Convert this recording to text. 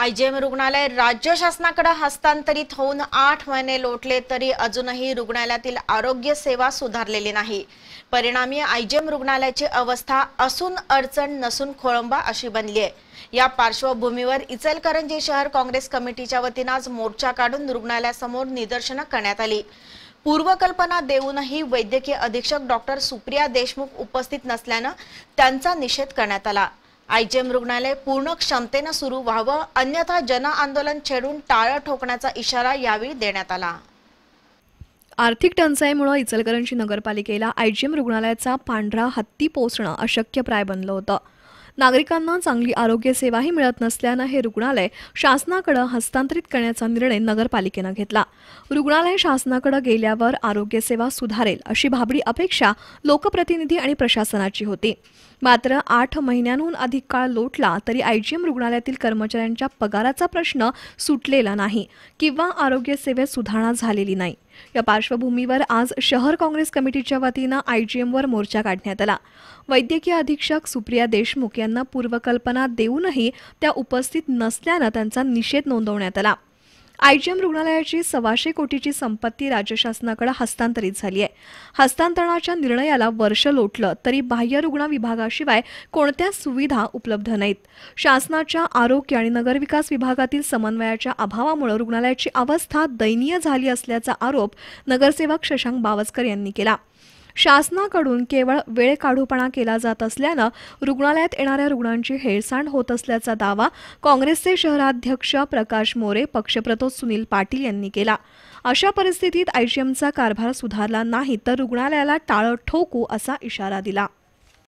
IgM रुग्णालय राज्य शासनाकडे हस्तांतरित होऊन आठ महिने लोटले तरी अजूनही रुग्णालयातील आरोग्य सेवा सुधारलेली नाही परिणामी आयजीएम रुग्णालयाची अवस्था असून अडचण नसून खोळंबा अशी बनली आहे या पार्श्वभूमीवर इचलकरंजी शहर काँग्रेस कमिटीच्या वतीनं आज मोर्चा काढून रुग्णालयासमोर निदर्शनं करण्यात आली पूर्वकल्पना देऊनही वैद्यकीय अधीक्षक डॉक्टर सुप्रिया देशमुख उपस्थित नसल्यानं त्यांचा निषेध करण्यात आला आयजीएम रुग्णालय पूर्ण क्षमतेनं सुरू व्हावं अन्यथा जनआंदोलन छेडून टाळं ठोकण्याचा इशारा यावेळी देण्यात आला आर्थिक टंचाईमुळे इचलकरंजी नगरपालिकेला आयजीएम रुग्णालयाचा पांढरा हत्ती पोचणं अशक्य प्राय बनलं होतं नागरिकांना चांगली आरोग्य सेवाही मिळत नसल्यानं हे रुग्णालय शासनाकडे हस्तांतरित करण्याचा निर्णय नगरपालिकेनं घेतला रुग्णालय शासनाकडे गेल्यावर आरोग्य सेवा सुधारेल अशी भाबडी अपेक्षा लोकप्रतिनिधी आणि प्रशासनाची होती मात्र आठ महिन्यांहून अधिक काळ लोटला तरी आयजीएम रुग्णालयातील कर्मचाऱ्यांच्या पगाराचा प्रश्न सुटलेला नाही किंवा आरोग्य सेवेत सुधारणा झालेली नाही या पार्श्वभूमीवर आज शहर काँग्रेस कमिटीच्या वतीनं आय मोर्चा काढण्यात आला वैद्यकीय अधीक्षक सुप्रिया देशमुख यांना पूर्वकल्पना देऊनही त्या उपस्थित नसल्यानं त्यांचा निषेध नोंदवण्यात आला आयजीएम रुग्णालयाची सव्वाशे कोटीची संपत्ती राज्य शासनाकडे हस्तांतरित झाली आहे हस्तांतरणाच्या निर्णयाला वर्ष लोटलं तरी बाह्य रुग्ण विभागाशिवाय कोणत्या सुविधा उपलब्ध नाहीत शासनाच्या आरोग्य आणि नगरविकास विभागातील समन्वयाच्या अभावामुळे रुग्णालयाची अवस्था दयनीय झाली असल्याचा आरोप नगरसेवक शशांक बावस्कर यांनी केला शासनाकडून केवळ वेळ काढूपणा केला जात असल्यानं रुग्णालयात येणाऱ्या रुग्णांची हेळसांड होत असल्याचा दावा काँग्रेसचे शहराध्यक्ष प्रकाश मोरे पक्षप्रतोद सुनील पाटील यांनी केला अशा परिस्थितीत आयसीएमचा कारभार सुधारला नाही तर रुग्णालयाला टाळं ठोकू असा इशारा दिला